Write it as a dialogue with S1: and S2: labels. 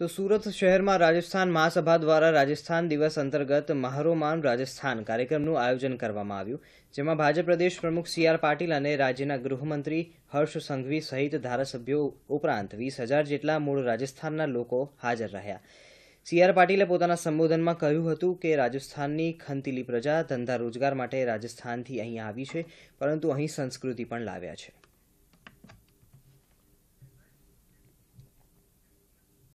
S1: તો સુરત શહેરમાં રાજસ્થાન મહાસભા દ્વારા રાજસ્થાન દિવસ અંતર્ગત મહારોમાન રાજસ્થાન કાર્યક્રમનું આયોજન કરવામાં આવ્યું જેમાં ભાજપ પ્રદેશ પ્રમુખ સી આર પાટીલ અને રાજ્યના ગૃહમંત્રી હર્ષ સંઘવી સહિત ધારાસભ્યો ઉપરાંત વીસ હજાર જેટલા મૂળ રાજસ્થાનના લોકો હાજર રહ્યા સી આર પાટીલે પોતાના સંબોધનમાં કહ્યું હતું કે રાજસ્થાનની ખંતીલી પ્રજા ધંધા રોજગાર માટે રાજસ્થાનથી અહીં આવી છે પરંતુ અહીં સંસ્કૃતિ પણ લાવ્યા છે